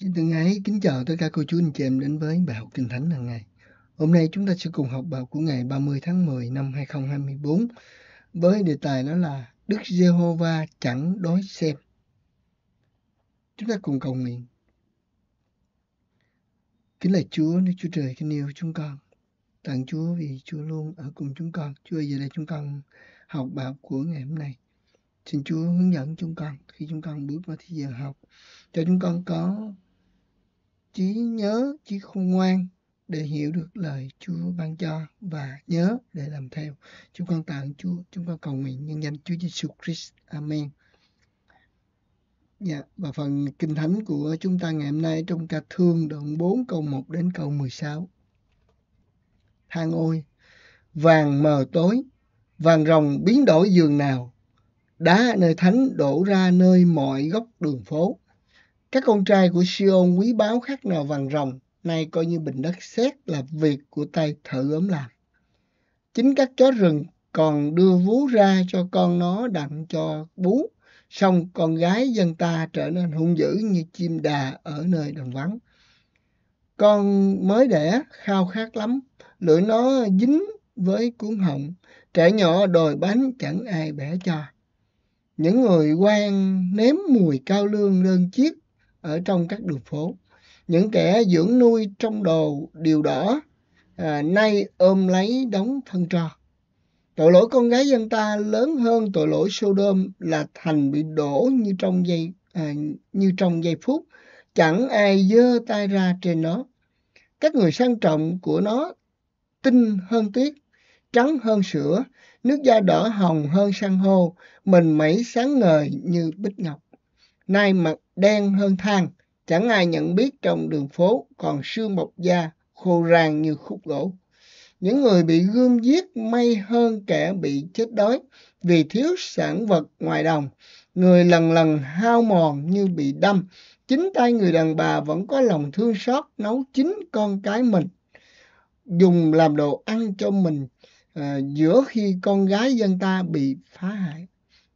Xin thân ái, kính chào tất cả cô chú anh chị em đến với bài học kinh thánh hàng ngày. Hôm nay chúng ta sẽ cùng học bài của ngày 30 tháng 10 năm 2024 với đề tài đó là Đức Giê-hô-va chẳng đói xem. Chúng ta cùng cầu nguyện. Kính lạy Chúa, nơi Chúa Trời kính yêu chúng con. Tặng Chúa vì Chúa luôn ở cùng chúng con. Chúa giờ đây chúng con học bài của ngày hôm nay. Xin Chúa hướng dẫn chúng con khi chúng con bước vào thế giờ học cho chúng con có trí nhớ trí khôn ngoan để hiểu được lời Chúa ban cho và nhớ để làm theo. Chúng con tạ ơn Chúa, chúng con cầu nguyện nhân danh Chúa Giêsu Christ. Amen. Dạ, và phần kinh thánh của chúng ta ngày hôm nay trong ca thương đoạn 4 câu 1 đến câu 16. Thang ôi, vàng mờ tối, vàng rồng biến đổi giường nào, đá nơi thánh đổ ra nơi mọi góc đường phố các con trai của Siôn quý báu khác nào vàng rồng, nay coi như bình đất xét là việc của tay thợ ốm làm. Chính các chó rừng còn đưa vú ra cho con nó đặng cho bú, xong con gái dân ta trở nên hung dữ như chim đà ở nơi đồng vắng. Con mới đẻ khao khát lắm, lưỡi nó dính với cuốn họng, trẻ nhỏ đòi bánh chẳng ai bẻ cho. Những người quan nếm mùi cao lương đơn chiếc ở trong các đường phố những kẻ dưỡng nuôi trong đồ điều đỏ à, nay ôm lấy đóng thân tro tội lỗi con gái dân ta lớn hơn tội lỗi Sodom là thành bị đổ như trong giây à, như trong giây phút chẳng ai dơ tay ra trên nó các người sang trọng của nó tinh hơn tuyết trắng hơn sữa nước da đỏ hồng hơn san hô mình mẩy sáng ngời như bích ngọc nay mặt đen hơn than, chẳng ai nhận biết trong đường phố còn xương bọc da khô ràng như khúc gỗ. Những người bị gươm giết may hơn kẻ bị chết đói vì thiếu sản vật ngoài đồng. Người lần lần hao mòn như bị đâm. Chính tay người đàn bà vẫn có lòng thương xót nấu chính con cái mình. Dùng làm đồ ăn cho mình à, giữa khi con gái dân ta bị phá hại.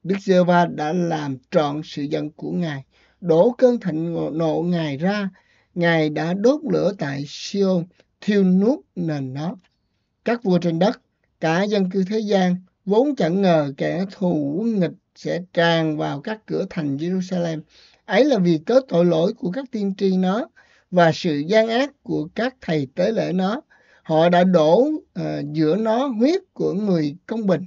Đức giê va đã làm trọn sự giận của Ngài, đổ cơn thịnh nộ Ngài ra. Ngài đã đốt lửa tại Siôn, thiêu nuốt nền nó. Các vua trên đất, cả dân cư thế gian, vốn chẳng ngờ kẻ thù nghịch sẽ tràn vào các cửa thành Jerusalem. Ấy là vì cớ tội lỗi của các tiên tri nó và sự gian ác của các thầy tế lễ nó. Họ đã đổ uh, giữa nó huyết của người công bình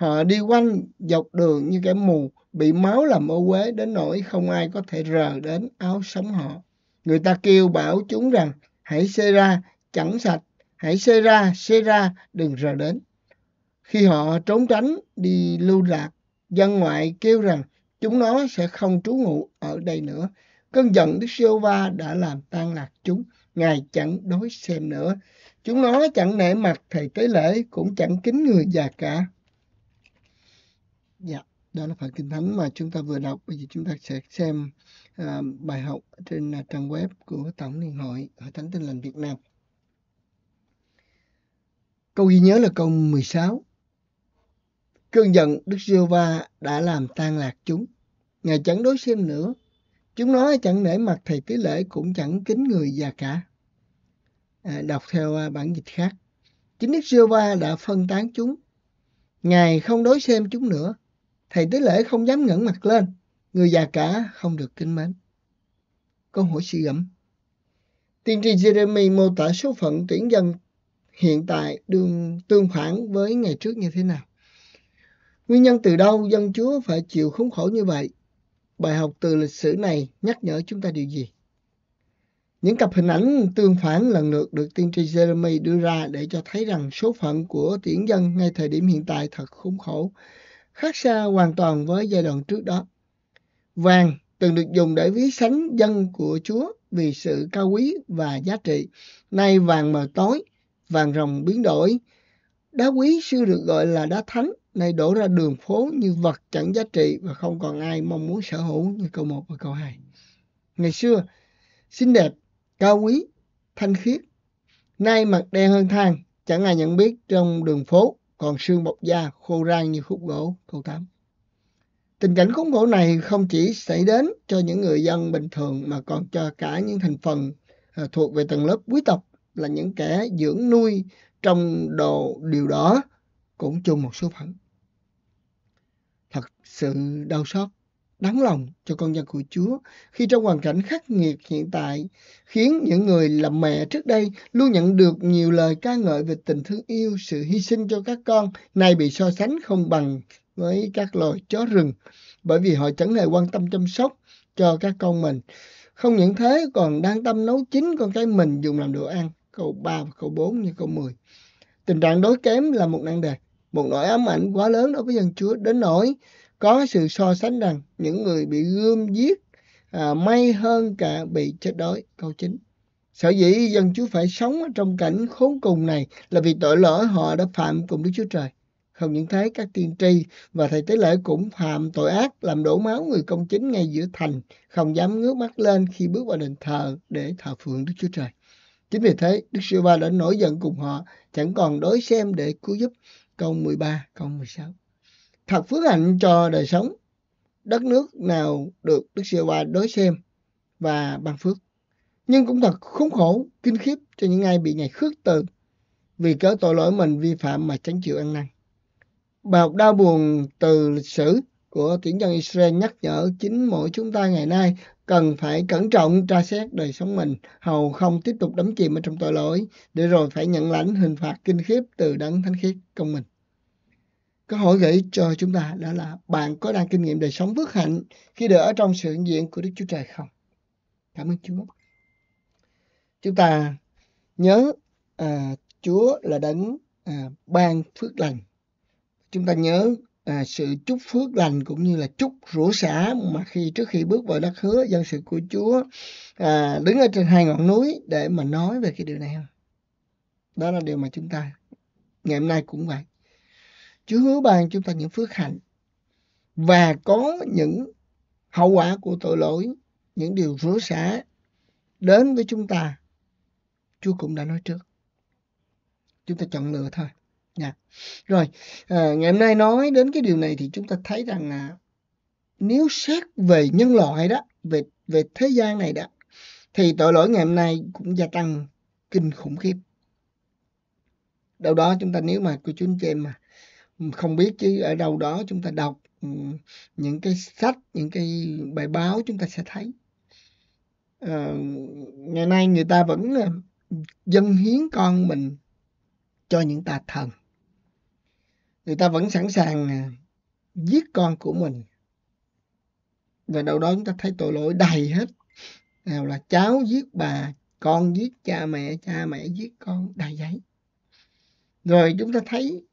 Họ đi quanh dọc đường như kẻ mù, bị máu làm ô uế đến nỗi không ai có thể rờ đến áo sống họ. Người ta kêu bảo chúng rằng, hãy xê ra, chẳng sạch, hãy xê ra, xê ra, đừng rờ đến. Khi họ trốn tránh, đi lưu lạc, dân ngoại kêu rằng chúng nó sẽ không trú ngụ ở đây nữa. Cơn giận Đức Siêu Va đã làm tan lạc chúng, Ngài chẳng đối xem nữa. Chúng nó chẳng nể mặt thầy tế lễ, cũng chẳng kính người già cả. Dạ, đó là phần kinh thánh mà chúng ta vừa đọc. Bây giờ chúng ta sẽ xem à, bài học trên à, trang web của Tổng Liên hội Hội Thánh Tin Lành Việt Nam. Câu ghi nhớ là câu 16. Cơn giận Đức giêsu va đã làm tan lạc chúng. Ngài chẳng đối xem nữa. Chúng nói chẳng nể mặt thầy tế lễ cũng chẳng kính người già cả. À, đọc theo à, bản dịch khác. Chính Đức giêsu va đã phân tán chúng. Ngài không đối xem chúng nữa Thầy tế lễ không dám ngẩng mặt lên, người già cả không được kính mến. Câu hỏi suy gẫm. Tiên tri Jeremy mô tả số phận tuyển dân hiện tại đương, tương phản với ngày trước như thế nào? Nguyên nhân từ đâu dân Chúa phải chịu khốn khổ như vậy? Bài học từ lịch sử này nhắc nhở chúng ta điều gì? Những cặp hình ảnh tương phản lần lượt được tiên tri Jeremy đưa ra để cho thấy rằng số phận của tuyển dân ngay thời điểm hiện tại thật khốn khổ khác xa hoàn toàn với giai đoạn trước đó. Vàng từng được dùng để ví sánh dân của Chúa vì sự cao quý và giá trị. Nay vàng mờ tối, vàng rồng biến đổi. Đá quý xưa được gọi là đá thánh, nay đổ ra đường phố như vật chẳng giá trị và không còn ai mong muốn sở hữu như câu 1 và câu 2. Ngày xưa, xinh đẹp, cao quý, thanh khiết. Nay mặt đen hơn than, chẳng ai nhận biết trong đường phố còn xương bọc da khô rang như khúc gỗ. Câu 8 Tình cảnh khốn khổ này không chỉ xảy đến cho những người dân bình thường mà còn cho cả những thành phần ờ, thuộc về tầng lớp quý tộc là những kẻ dưỡng nuôi trong đồ điều đó cũng chung một số phận. Thật sự đau xót đáng lòng cho con dân của Chúa khi trong hoàn cảnh khắc nghiệt hiện tại khiến những người làm mẹ trước đây luôn nhận được nhiều lời ca ngợi về tình thương yêu, sự hy sinh cho các con nay bị so sánh không bằng với các loài chó rừng bởi vì họ chẳng hề quan tâm chăm sóc cho các con mình. Không những thế còn đang tâm nấu chín con cái mình dùng làm đồ ăn. Câu 3 và câu 4 như câu 10. Tình trạng đối kém là một nan đề, một nỗi ám ảnh quá lớn đối với dân Chúa đến nỗi có sự so sánh rằng những người bị gươm giết à, may hơn cả bị chết đói câu chính sở dĩ dân chúa phải sống trong cảnh khốn cùng này là vì tội lỗi họ đã phạm cùng đức chúa trời không những thế các tiên tri và thầy tế lễ cũng phạm tội ác làm đổ máu người công chính ngay giữa thành không dám ngước mắt lên khi bước vào đền thờ để thờ phượng đức chúa trời chính vì thế đức giê ba đã nổi giận cùng họ chẳng còn đối xem để cứu giúp câu 13 câu 16 thật phước hạnh cho đời sống đất nước nào được Đức Giê Hoa đối xem và ban phước. Nhưng cũng thật khốn khổ, kinh khiếp cho những ai bị Ngài khước từ vì cớ tội lỗi mình vi phạm mà tránh chịu ăn năn. Bài học đau buồn từ lịch sử của tuyển dân Israel nhắc nhở chính mỗi chúng ta ngày nay cần phải cẩn trọng tra xét đời sống mình hầu không tiếp tục đắm chìm ở trong tội lỗi để rồi phải nhận lãnh hình phạt kinh khiếp từ đấng thánh khiết công mình. Câu hỏi gửi cho chúng ta đó là bạn có đang kinh nghiệm đời sống phước hạnh khi được ở trong sự hiện diện của Đức Chúa Trời không? Cảm ơn Chúa. Chúng ta nhớ à, Chúa là đấng à, ban phước lành. Chúng ta nhớ à, sự chúc phước lành cũng như là chúc rủa xả mà khi trước khi bước vào đất hứa dân sự của Chúa à, đứng ở trên hai ngọn núi để mà nói về cái điều này. không? Đó là điều mà chúng ta ngày hôm nay cũng vậy Chúa hứa ban chúng ta những phước hạnh và có những hậu quả của tội lỗi, những điều rủa xả đến với chúng ta. Chúa cũng đã nói trước. Chúng ta chọn lựa thôi. Nha. Dạ. Rồi, à, ngày hôm nay nói đến cái điều này thì chúng ta thấy rằng là nếu xét về nhân loại đó, về về thế gian này đó thì tội lỗi ngày hôm nay cũng gia tăng kinh khủng khiếp. Đâu đó chúng ta nếu mà cô chú anh chị em mà không biết chứ ở đâu đó chúng ta đọc ừ, những cái sách những cái bài báo chúng ta sẽ thấy à, ngày nay người ta vẫn dâng hiến con mình cho những tà thần người ta vẫn sẵn sàng à, giết con của mình và đâu đó chúng ta thấy tội lỗi đầy hết nào là cháu giết bà con giết cha mẹ cha mẹ giết con đầy giấy rồi chúng ta thấy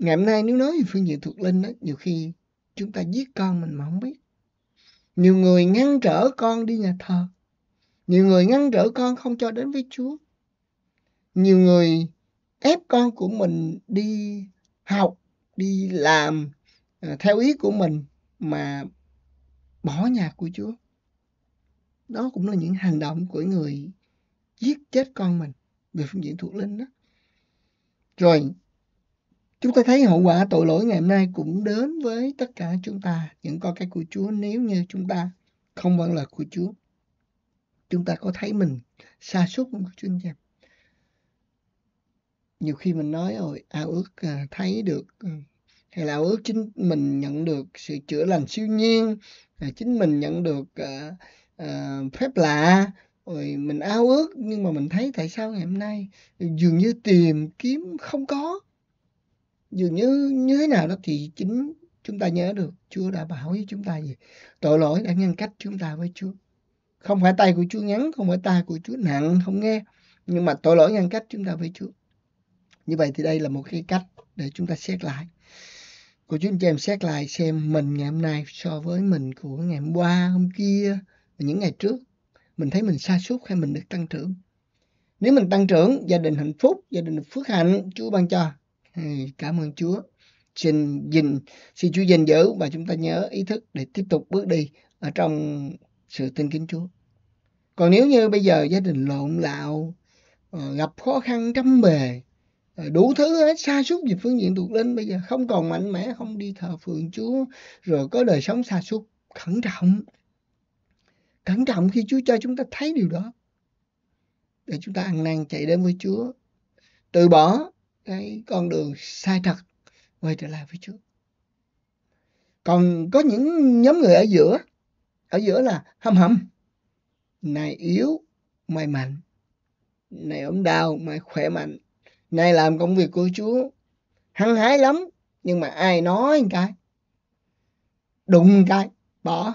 ngày hôm nay nếu nói về phương diện thuộc linh đó, nhiều khi chúng ta giết con mình mà không biết nhiều người ngăn trở con đi nhà thờ nhiều người ngăn trở con không cho đến với chúa nhiều người ép con của mình đi học đi làm à, theo ý của mình mà bỏ nhà của chúa đó cũng là những hành động của người giết chết con mình về phương diện thuộc linh đó rồi Chúng ta thấy hậu quả tội lỗi ngày hôm nay cũng đến với tất cả chúng ta, những con cái của Chúa nếu như chúng ta không vâng lời của Chúa. Chúng ta có thấy mình xa suốt không Chúa anh em? Nhiều khi mình nói rồi ao ước ờ, thấy được ờ, hay là ao ước chính mình nhận được sự chữa lành siêu nhiên, chính mình nhận được uh, uh, phép lạ, rồi mình ao ước nhưng mà mình thấy tại sao ngày hôm nay dường như tìm kiếm không có dường như như thế nào đó thì chính chúng ta nhớ được Chúa đã bảo với chúng ta gì tội lỗi đã ngăn cách chúng ta với Chúa không phải tay của Chúa ngắn không phải tay của Chúa nặng không nghe nhưng mà tội lỗi ngăn cách chúng ta với Chúa như vậy thì đây là một cái cách để chúng ta xét lại của chúng ta em xét lại xem mình ngày hôm nay so với mình của ngày hôm qua hôm kia những ngày trước mình thấy mình sa sút hay mình được tăng trưởng nếu mình tăng trưởng gia đình hạnh phúc gia đình được phước hạnh chúa ban cho Ừ, cảm ơn Chúa. Xin gìn, xin Chúa gìn giữ và chúng ta nhớ ý thức để tiếp tục bước đi ở trong sự tin kính Chúa. Còn nếu như bây giờ gia đình lộn lạo, ờ, gặp khó khăn trăm bề, ờ, đủ thứ hết xa suốt về phương diện thuộc linh bây giờ không còn mạnh mẽ không đi thờ phượng chúa rồi có đời sống xa suốt cẩn trọng cẩn trọng khi chúa cho chúng ta thấy điều đó để chúng ta ăn năn chạy đến với chúa từ bỏ cái con đường sai trật quay trở lại với Chúa còn có những nhóm người ở giữa ở giữa là hâm hầm này yếu mày mạnh này ốm đau mày khỏe mạnh này làm công việc của Chúa hăng hái lắm nhưng mà ai nói một cái đụng một cái bỏ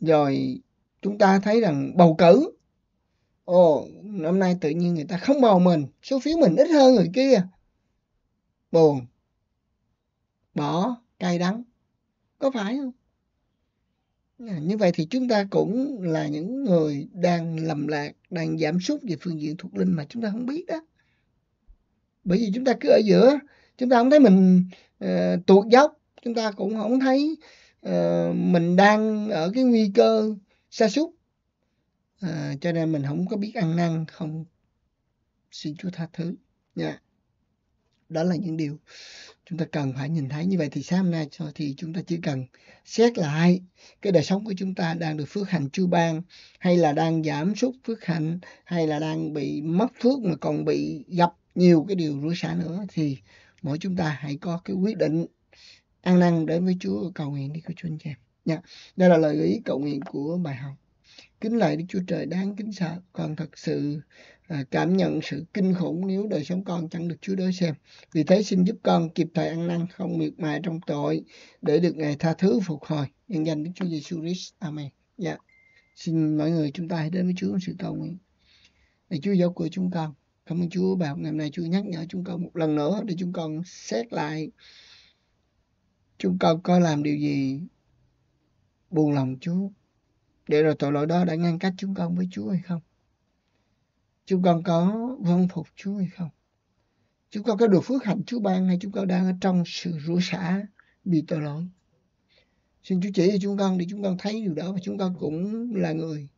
rồi chúng ta thấy rằng bầu cử ồ năm nay tự nhiên người ta không bầu mình số phiếu mình ít hơn người kia buồn bỏ cay đắng có phải không à, như vậy thì chúng ta cũng là những người đang lầm lạc đang giảm sút về phương diện thuộc linh mà chúng ta không biết đó bởi vì chúng ta cứ ở giữa chúng ta không thấy mình uh, tuột dốc chúng ta cũng không thấy uh, mình đang ở cái nguy cơ sa sút à, cho nên mình không có biết ăn năn không xin Chúa tha thứ nha đó là những điều chúng ta cần phải nhìn thấy như vậy thì sáng hôm nay thì chúng ta chỉ cần xét lại cái đời sống của chúng ta đang được phước hạnh chu ban hay là đang giảm sút phước hạnh hay là đang bị mất phước mà còn bị gặp nhiều cái điều rủi xả nữa thì mỗi chúng ta hãy có cái quyết định ăn năn đến với Chúa cầu nguyện đi của chúng em nha đây là lời ý cầu nguyện của bài học kính lạy Đức Chúa Trời đáng kính sợ con thật sự à, cảm nhận sự kinh khủng nếu đời sống con chẳng được Chúa đối xem vì thế xin giúp con kịp thời ăn năn không miệt mài trong tội để được Ngài tha thứ phục hồi nhân danh Đức Chúa Giêsu Christ Amen dạ xin mọi người chúng ta hãy đến với Chúa sự cầu nguyện để Chúa giáo của chúng con cảm ơn Chúa bài học ngày hôm nay Chúa nhắc nhở chúng con một lần nữa để chúng con xét lại chúng con có làm điều gì buồn lòng Chúa để rồi tội lỗi đó đã ngăn cách chúng con với Chúa hay không? Chúng con có vâng phục Chúa hay không? Chúng con có được phước hạnh Chúa ban hay chúng con đang ở trong sự rủa xả bị tội lỗi? Xin Chúa chỉ cho chúng con để chúng con thấy điều đó và chúng con cũng là người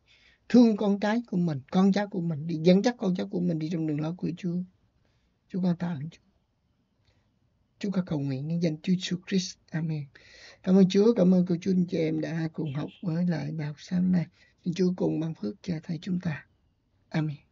thương con cái của mình, con cháu của mình, đi dẫn dắt con cháu của mình đi trong đường lối của Chúa. Chúng con tạ ơn Chúa. Chúng con cầu nguyện nhân danh Chúa Jesus Christ. Amen. Cảm ơn Chúa, cảm ơn cô chú anh chị em đã cùng dạ. học với lại bài học sáng nay. Chúa cùng ban phước cho thầy chúng ta. Amen.